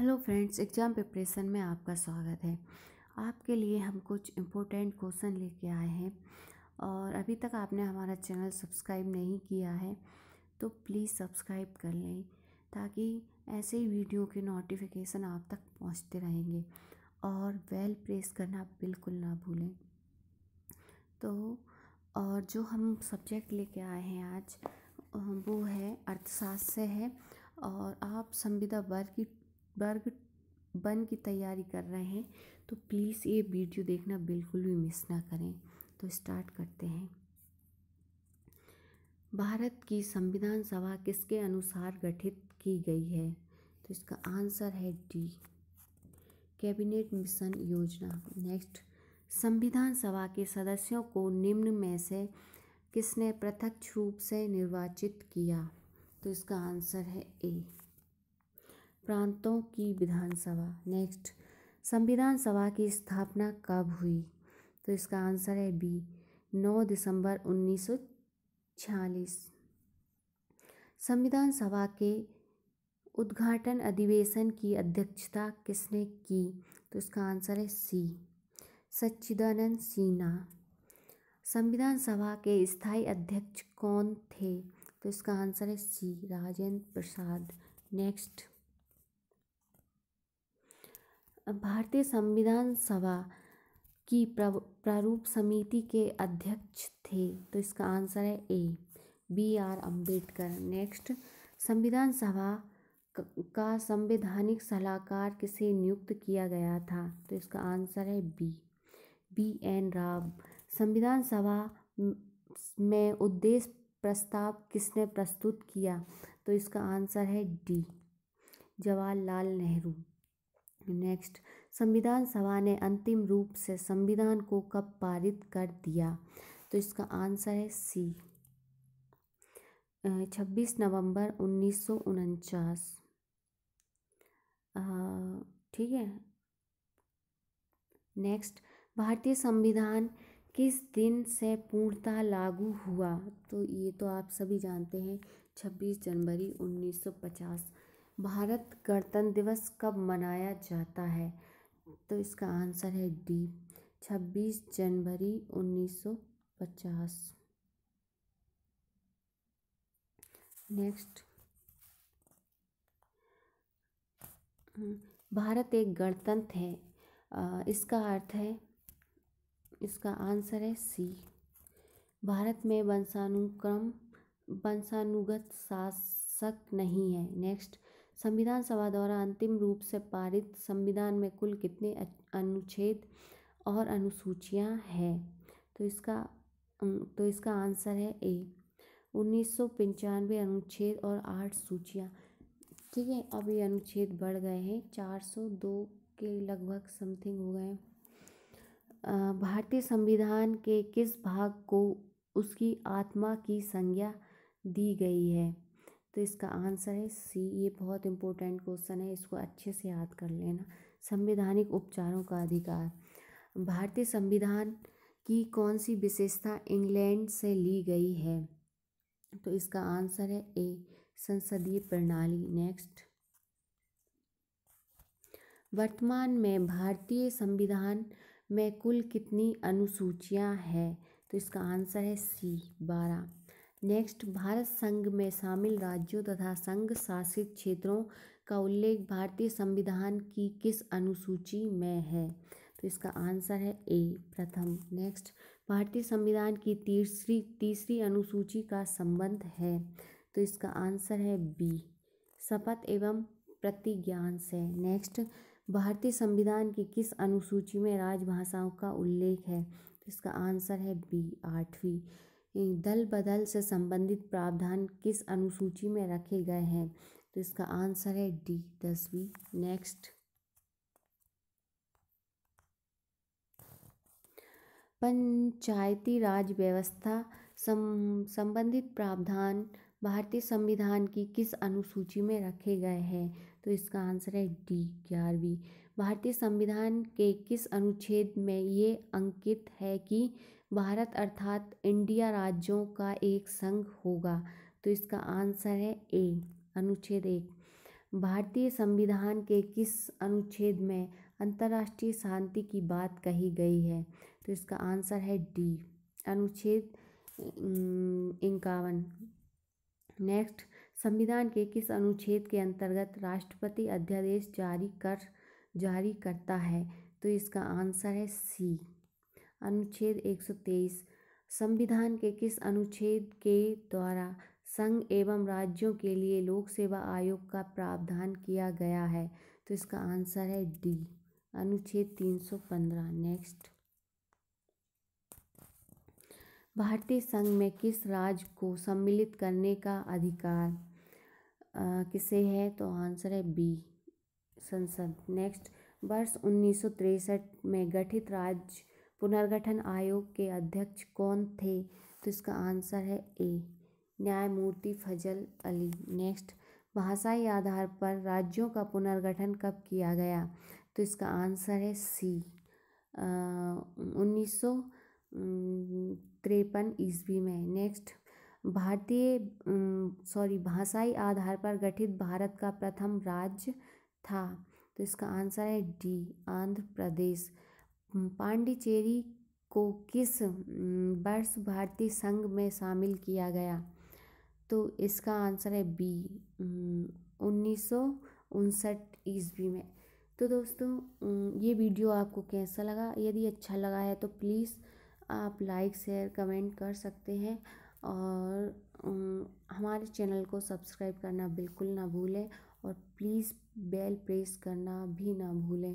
hello friends exam preparation में आपका स्वागत है आपके लिए हम कुछ इम्पोर्टेंट क्वेश्चन लेके आए हैं और अभी तक आपने हमारा चैनल सब्सक्राइब नहीं किया है तो प्लीज़ सब्सक्राइब कर लें ताकि ऐसे ही वीडियो के नोटिफिकेशन आप तक पहुंचते रहेंगे और वेल प्रेस करना बिल्कुल ना भूलें तो और जो हम सब्जेक्ट लेके आए हैं आज वो है अर्थशास्त्र है और आप संविदा वर्ग की वर्ग बन की तैयारी कर रहे हैं तो प्लीज़ ये वीडियो देखना बिल्कुल भी मिस ना करें तो स्टार्ट करते हैं भारत की संविधान सभा किसके अनुसार गठित की गई है तो इसका आंसर है डी कैबिनेट मिशन योजना नेक्स्ट संविधान सभा के सदस्यों को निम्न में से किसने पृथक रूप से निर्वाचित किया तो इसका आंसर है ए प्रांतों की विधानसभा नेक्स्ट संविधान सभा की स्थापना कब हुई तो इसका आंसर है बी नौ दिसंबर उन्नीस सौ छियालीस संविधान सभा के उद्घाटन अधिवेशन की अध्यक्षता किसने की तो इसका आंसर है सी सच्चिदानंद सिन्हा संविधान सभा के स्थायी अध्यक्ष कौन थे तो इसका आंसर है सी राजेंद्र प्रसाद नेक्स्ट भारतीय संविधान सभा की प्रारूप समिति के अध्यक्ष थे तो इसका आंसर है A B R Ambedkar next संविधान सभा का संवैधानिक सलाहकार किसे नियुक्त किया गया था तो इसका आंसर है बी बी एन राव संविधान सभा में उद्देश्य प्रस्ताव किसने प्रस्तुत किया तो इसका आंसर है डी जवाहरलाल नेहरू नेक्स्ट संविधान सभा ने अंतिम रूप से संविधान को कब पारित कर दिया तो इसका आंसर है सी छब्बीस नवंबर उन्नीस सौ उनचास ठीक है नेक्स्ट भारतीय संविधान किस दिन से पूर्णतः लागू हुआ तो ये तो आप सभी जानते हैं छब्बीस जनवरी उन्नीस सौ पचास भारत गणतंत्र दिवस कब मनाया जाता है तो इसका आंसर है डी छब्बीस जनवरी उन्नीस सौ पचास नेक्स्ट हम्म, भारत एक गणतंत्र है इसका अर्थ है इसका आंसर है सी भारत में वंशानुक्रम वंशानुगत शासक नहीं है नेक्स्ट संविधान सभा द्वारा अंतिम रूप से पारित संविधान में कुल कितने अनुच्छेद और अनुसूचियां हैं तो इसका तो इसका आंसर है ए उन्नीस सौ पंचानवे अनुच्छेद और आठ सूचियाँ ठीक है अब ये अनुच्छेद बढ़ गए हैं चार सौ दो के लगभग समथिंग हो गए भारतीय संविधान के किस भाग को उसकी आत्मा की संज्ञा दी गई है तो इसका आंसर है सी ये बहुत इंपॉर्टेंट क्वेश्चन है इसको अच्छे से याद कर लेना संवैधानिक उपचारों का अधिकार भारतीय संविधान की कौन सी विशेषता इंग्लैंड से ली गई है तो इसका आंसर है ए संसदीय प्रणाली नेक्स्ट वर्तमान में भारतीय संविधान में कुल कितनी अनुसूचियां हैं तो इसका आंसर है सी बारह नेक्स्ट भारत संघ में शामिल राज्यों तथा संघ शासित क्षेत्रों का उल्लेख भारतीय संविधान की किस अनुसूची में है तो इसका आंसर है ए प्रथम नेक्स्ट भारतीय संविधान की तीसरी तीसरी अनुसूची का संबंध है तो इसका आंसर है बी शपथ एवं प्रतिज्ञान से नेक्स्ट भारतीय संविधान की किस अनुसूची में राजभाषाओं का उल्लेख है तो इसका आंसर है बी आठवीं दल बदल से संबंधित प्रावधान किस अनुसूची में रखे गए हैं तो इसका आंसर है डी दसवीं नेक्स्ट पंचायती राज व्यवस्था संबंधित प्रावधान भारतीय संविधान की किस अनुसूची में रखे गए हैं तो इसका आंसर है डी ग्यारहवीं भारतीय संविधान के किस अनुच्छेद में ये अंकित है कि भारत अर्थात इंडिया राज्यों का एक संघ होगा तो इसका आंसर है ए अनुच्छेद एक भारतीय संविधान के किस अनुच्छेद में अंतर्राष्ट्रीय शांति की बात कही गई है तो इसका आंसर है डी अनुच्छेद इक्यावन नेक्स्ट संविधान के किस अनुच्छेद के अंतर्गत राष्ट्रपति अध्यादेश जारी कर जारी करता है तो इसका आंसर है सी अनुच्छेद 123 संविधान के किस अनुच्छेद के द्वारा संघ एवं राज्यों के लिए लोक सेवा आयोग का प्रावधान किया गया है तो इसका आंसर है डी अनुच्छेद 315 नेक्स्ट भारतीय संघ में किस राज्य को सम्मिलित करने का अधिकार आ, किसे है तो आंसर है बी संसद नेक्स्ट वर्ष उन्नीस में गठित राज्य पुनर्गठन आयोग के अध्यक्ष कौन थे तो इसका आंसर है ए न्यायमूर्ति फजल अली नेक्स्ट भाषाई आधार पर राज्यों का पुनर्गठन कब किया गया तो इसका आंसर है सी उन्नीस सौ तिरपन ईस्वी में नेक्स्ट भारतीय सॉरी भाषाई आधार पर गठित भारत का प्रथम राज्य था तो इसका आंसर है डी आंध्र प्रदेश पांडिचेरी को किस वर्ष भारतीय संघ में शामिल किया गया तो इसका आंसर है बी उन्नीस सौ उनसठ ईस्वी में तो दोस्तों ये वीडियो आपको कैसा लगा यदि अच्छा लगा है तो प्लीज़ आप लाइक शेयर कमेंट कर सकते हैं और हमारे चैनल को सब्सक्राइब करना बिल्कुल ना भूलें और प्लीज़ बेल प्रेस करना भी ना भूलें